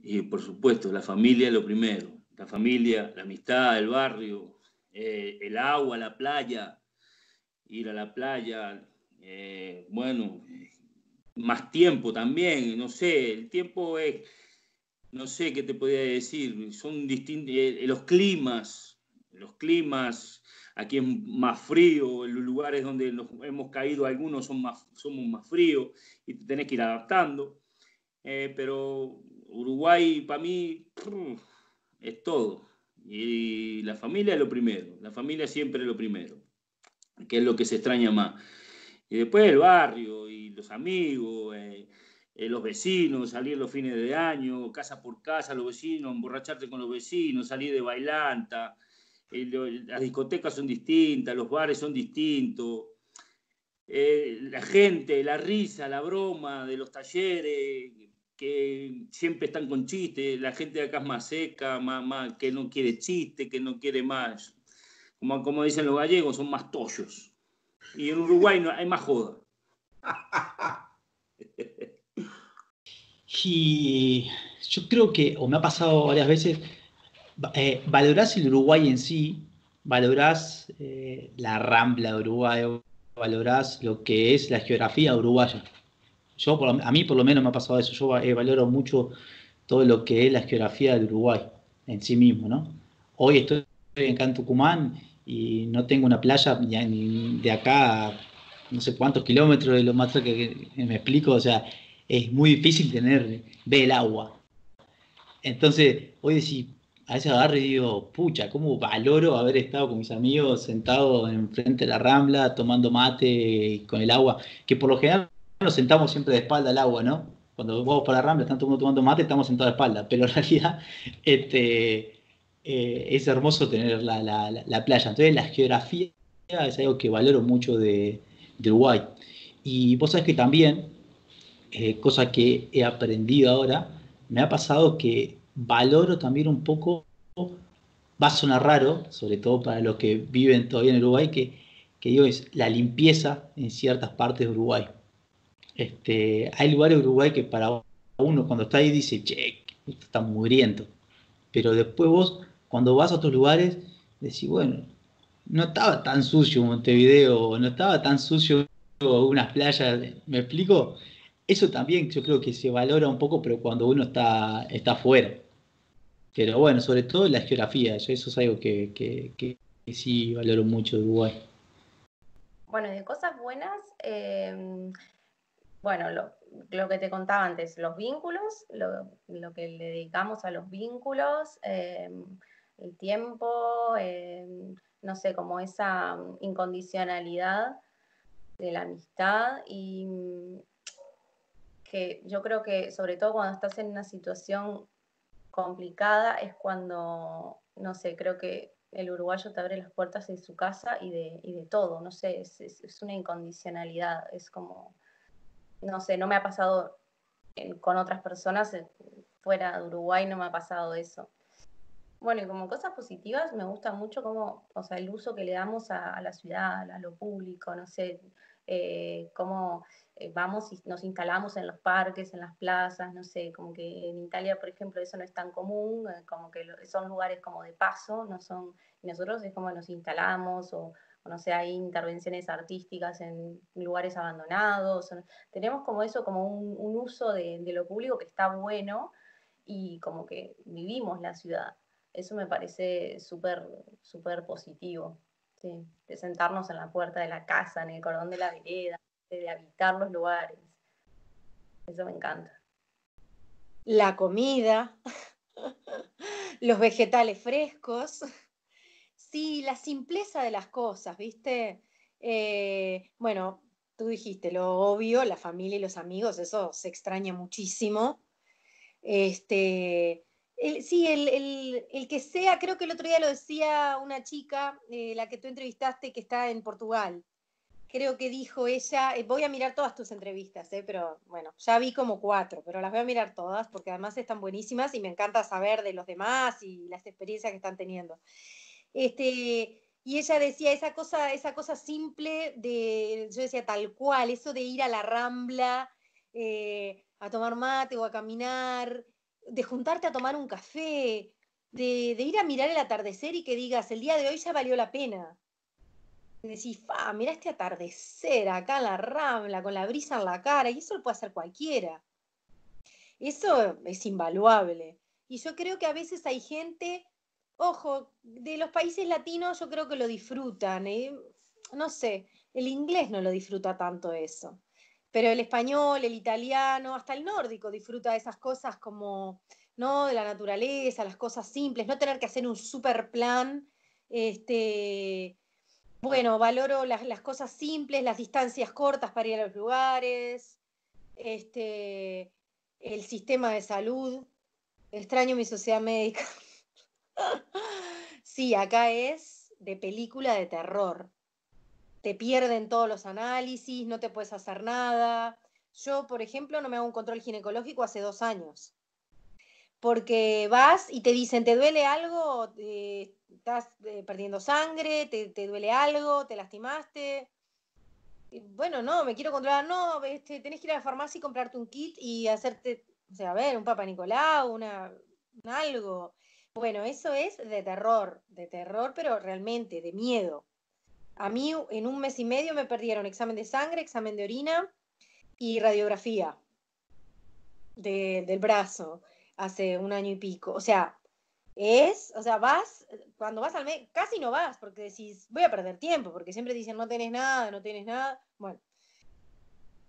Y por supuesto, la familia es lo primero. La familia, la amistad, el barrio, eh, el agua, la playa, ir a la playa, eh, bueno, eh, más tiempo también, no sé, el tiempo es, no sé qué te podría decir, son distintos, los climas, los climas, aquí es más frío, los lugares donde nos hemos caído algunos son más, somos más fríos y te tenés que ir adaptando, pero Uruguay para mí es todo. Y la familia es lo primero, la familia siempre es lo primero, que es lo que se extraña más. Y después el barrio y los amigos, eh, eh, los vecinos, salir los fines de año, casa por casa, los vecinos, emborracharte con los vecinos, salir de bailanta. Eh, las discotecas son distintas, los bares son distintos. la gente, la risa, la broma de los talleres, que siempre están con chistes, la gente de acá es más seca, más, que no quiere chiste, que no quiere más, como, como dicen los gallegos, son más tollos. Y en Uruguay hay más joda. Y yo creo que, o me ha pasado varias veces, eh, valorás el Uruguay en sí, valorás eh, la rambla de Uruguay, valorás lo que es la geografía uruguaya. Yo, a mí por lo menos me ha pasado eso, yo eh, valoro mucho todo lo que es la geografía del Uruguay en sí mismo, ¿no? Hoy estoy en Tucumán y no tengo una playa de acá no sé cuántos kilómetros de lo más que, me explico, o sea, es muy difícil tener, ver el agua. Entonces, hoy decís, a veces agarro digo, pucha, ¿cómo valoro haber estado con mis amigos sentados enfrente de la rambla tomando mate con el agua? Que por lo general nos sentamos siempre de espalda al agua, ¿no? Cuando vamos para la rambla, están todo tomando mate, estamos sentados de espalda, pero en realidad este, eh, es hermoso tener la, playa. Entonces la geografía es algo que valoro mucho de, Uruguay. Y vos sabés que también, eh, cosa que he aprendido ahora, me ha pasado que valoro también un poco, va a sonar raro, sobre todo para los que viven todavía en Uruguay, que, que digo es la limpieza en ciertas partes de Uruguay. Este, hay lugares de Uruguay que para uno cuando está ahí dice, che, esto está muriendo. Pero después vos, cuando vas a otros lugares, decís, bueno, no estaba tan sucio Montevideo, no estaba tan sucio unas playas, ¿me explico? Eso también yo creo que se valora un poco, pero cuando uno está, está afuera. Pero bueno, sobre todo la geografía, eso es algo que, sí valoro mucho de Uruguay. Bueno, de cosas buenas, eh, bueno, lo, que te contaba antes, los vínculos, lo, que le dedicamos a los vínculos, em, el tiempo, em, no sé, como esa incondicionalidad de la amistad y que yo creo que sobre todo cuando estás en una situación complicada es cuando, no sé, creo que el uruguayo te abre las puertas de su casa y de, y de todo, no sé, es una incondicionalidad, es como no sé, no me ha pasado con otras personas eh, fuera de Uruguay, no me ha pasado eso. Bueno, y como cosas positivas, me gusta mucho como, o sea, el uso que le damos a, la ciudad, a lo público, no sé, eh, cómo eh, vamos y nos instalamos en los parques, en las plazas, no sé, como que en Italia, por ejemplo, eso no es tan común, como que son lugares como de paso, no son, y nosotros es como nos instalamos o, no sé, hay intervenciones artísticas en lugares abandonados. Tenemos como eso, como un, uso de, lo público que está bueno y como que vivimos la ciudad. Eso me parece súper, súper positivo. De sentarnos en la puerta de la casa, en el cordón de la vereda, de habitar los lugares. Eso me encanta. La comida, los vegetales frescos. Sí, la simpleza de las cosas, ¿viste? Eh, bueno, tú dijiste lo obvio, la familia y los amigos, eso se extraña muchísimo. Este, sí, el, que sea, creo que el otro día lo decía una chica, eh, la que tú entrevistaste, que está en Portugal. Creo que dijo ella, eh, voy a mirar todas tus entrevistas, pero bueno, ya vi como cuatro, pero las voy a mirar todas porque además están buenísimas y me encanta saber de los demás y las experiencias que están teniendo. Este, y ella decía esa cosa, esa cosa simple de, yo decía tal cual, eso de ir a la rambla eh, a tomar mate o a caminar, de juntarte a tomar un café, de, ir a mirar el atardecer y que digas, el día de hoy ya valió la pena. Decís, fa, mira este atardecer acá en la rambla, con la brisa en la cara, y eso lo puede hacer cualquiera. Eso es invaluable. Y yo creo que a veces hay gente ojo, de los países latinos yo creo que lo disfrutan. ¿eh? No sé, el inglés no lo disfruta tanto eso. Pero el español, el italiano, hasta el nórdico disfruta de esas cosas como, ¿no? De la naturaleza, las cosas simples, no tener que hacer un super plan. Este, bueno, valoro las, cosas simples, las distancias cortas para ir a los lugares, este, el sistema de salud. Extraño mi sociedad médica. sí, acá es de película de terror. Te pierden todos los análisis, no te puedes hacer nada. Yo, por ejemplo, no me hago un control ginecológico hace dos años. Porque vas y te dicen, ¿te duele algo? Eh, ¿Estás eh, perdiendo sangre? ¿Te, duele algo? ¿Te lastimaste? bueno, no, me quiero controlar, no, este, tenés que ir a la farmacia y comprarte un kit y hacerte, o sea, a ver, un Papa Nicolau, una, un algo. Bueno, eso es de terror, de terror, pero realmente de miedo. A mí en un mes y medio me perdieron examen de sangre, examen de orina y radiografía del brazo hace un año y pico. O sea, es, o sea, vas, cuando vas al mes, casi no vas porque decís, voy a perder tiempo, porque siempre dicen, no tenés nada, no tenés nada. Bueno,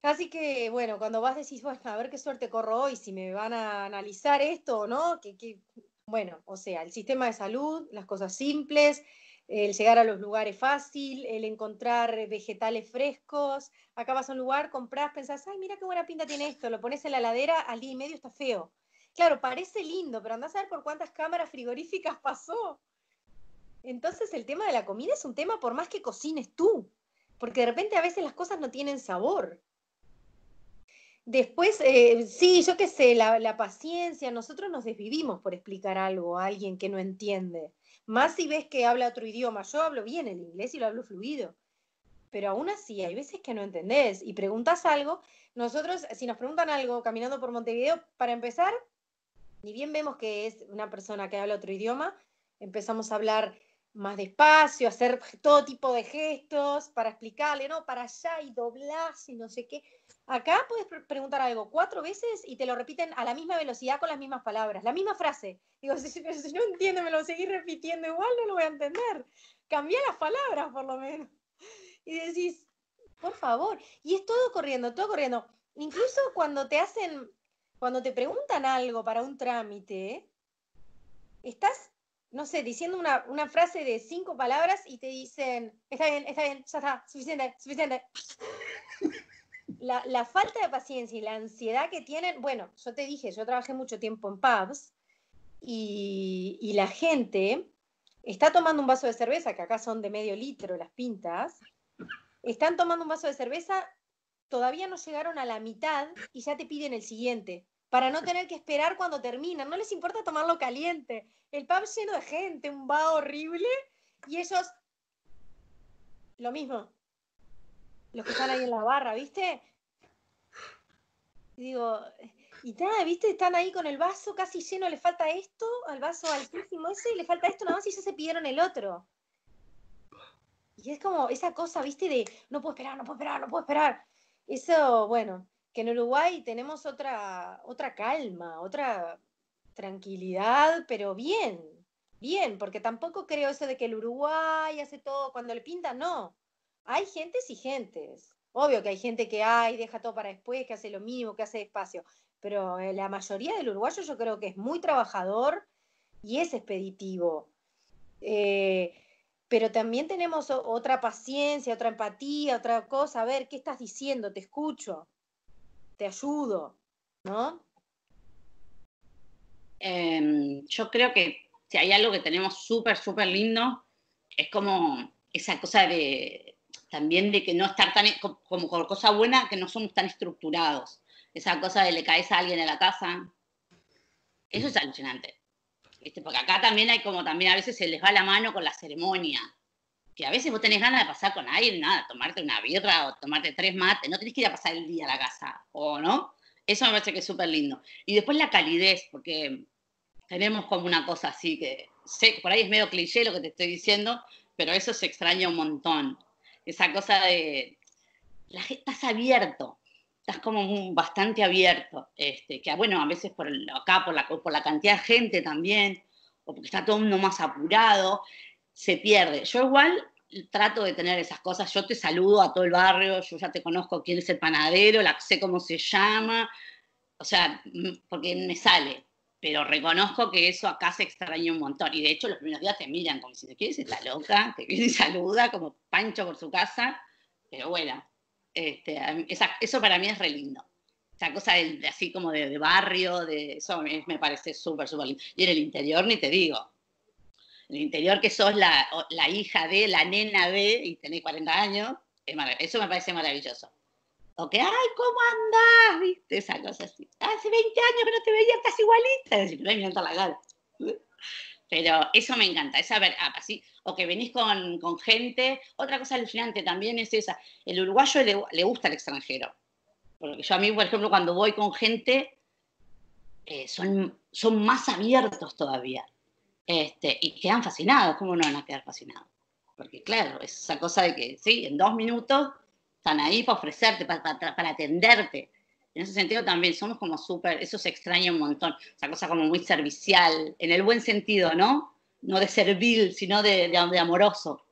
Casi que, bueno, cuando vas decís, bueno, a ver qué suerte corro hoy, si me van a analizar esto o no, que, que bueno, o sea, el sistema de salud, las cosas simples, el llegar a los lugares fácil, el encontrar vegetales frescos. Acá vas a un lugar, compras, pensás, ay, mira qué buena pinta tiene esto, lo pones en la heladera, al día y medio está feo. Claro, parece lindo, pero andás a ver por cuántas cámaras frigoríficas pasó. Entonces el tema de la comida es un tema por más que cocines tú, porque de repente a veces las cosas no tienen sabor. Después, eh, sí, yo qué sé, la, la, paciencia, nosotros nos desvivimos por explicar algo a alguien que no entiende. Más si ves que habla otro idioma, yo hablo bien el inglés y lo hablo fluido, pero aún así hay veces que no entendés y preguntas algo, nosotros si nos preguntan algo caminando por Montevideo, para empezar, ni bien vemos que es una persona que habla otro idioma, empezamos a hablar más despacio, hacer todo tipo de gestos para explicarle, no, para allá y doblar y no sé qué. Acá puedes preguntar algo cuatro veces y te lo repiten a la misma velocidad con las mismas palabras, la misma frase. Digo, si, no entiendo, me lo seguís repitiendo igual, no lo voy a entender. cambia las palabras, por lo menos. Y decís, por favor. Y es todo corriendo, todo corriendo. Incluso cuando te hacen, cuando te preguntan algo para un trámite, estás no sé, diciendo una, frase de cinco palabras y te dicen, está bien, está bien, ya está, suficiente, suficiente. la, falta de paciencia y la ansiedad que tienen, bueno, yo te dije, yo trabajé mucho tiempo en pubs y, y la gente está tomando un vaso de cerveza, que acá son de medio litro las pintas, están tomando un vaso de cerveza, todavía no llegaron a la mitad y ya te piden el siguiente para no tener que esperar cuando terminan. No les importa tomarlo caliente. El pub lleno de gente, un va horrible, y ellos lo mismo. Los que están ahí en la barra, ¿viste? digo, y nada, ¿viste? Están ahí con el vaso casi lleno, le falta esto, al vaso altísimo ese, y le falta esto nada más y ya se pidieron el otro. Y es como esa cosa, ¿viste? De no puedo esperar, no puedo esperar, no puedo esperar. Eso, bueno, en Uruguay tenemos otra, otra calma, otra tranquilidad, pero bien, bien, porque tampoco creo eso de que el Uruguay hace todo cuando le pinta, no. Hay gentes y gentes. Obvio que hay gente que hay, deja todo para después, que hace lo mismo, que hace despacio, pero eh, la mayoría del uruguayo yo creo que es muy trabajador y es expeditivo. Eh, pero también tenemos otra paciencia, otra empatía, otra cosa, a ver, ¿qué estás diciendo? Te escucho te ayudo, ¿no? Em, yo creo que si hay algo que tenemos súper, súper lindo, es como esa cosa de también de que no estar tan, como con cosa buena, que no somos tan estructurados. Esa cosa de le caes a alguien en la casa. Eso es alucinante. Este Porque acá también hay como también a veces se les va la mano con la ceremonia que a veces vos tenés ganas de pasar con alguien, nada, tomarte una birra o tomarte tres mates, no tenés que ir a pasar el día a la casa, ¿o no? Eso me parece que es súper lindo. Y después la calidez, porque tenemos como una cosa así que, sé, por ahí es medio cliché lo que te estoy diciendo, pero eso se extraña un montón. Esa cosa de, la, estás abierto, estás como bastante abierto, este, que bueno, a veces por acá, por la, por la cantidad de gente también, o porque está todo mundo más apurado, se pierde. Yo igual trato de tener esas cosas, yo te saludo a todo el barrio, yo ya te conozco quién es el panadero, la, sé cómo se llama, o sea, mm, porque me sale, pero reconozco que eso acá se extraña un montón. Y de hecho, los primeros días te miran como si te quieres está loca? Te viene y saluda como pancho por su casa. Pero bueno, este, eso para mí es re lindo. Esa cosa así como de, barrio, de, eso me, me parece súper, súper lindo. Y en el interior ni te digo el interior que sos la, hija de, la nena de, y tenés 40 años, eso me parece maravilloso. O que, ay, ¿cómo andás? ¿Viste? Esa cosa así. Hace 20 años que no te veía, estás igualita. Es decir, la cara. Pero eso me encanta, esa ver, ah, así, o que venís con, gente. Otra cosa alucinante también es esa, el uruguayo le, gusta al extranjero. Porque yo a mí, por ejemplo, cuando voy con gente, eh, son, son más abiertos todavía. Este, y quedan fascinados, ¿cómo no van a quedar fascinados? Porque claro, es esa cosa de que, sí, en dos minutos están ahí para ofrecerte, para, atenderte. En ese sentido también somos como súper, eso se extraña un montón, esa cosa como muy servicial, en el buen sentido, ¿no? No de servil, sino de, de, amoroso.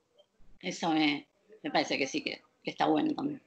Eso me, me, parece que sí, que está bueno también.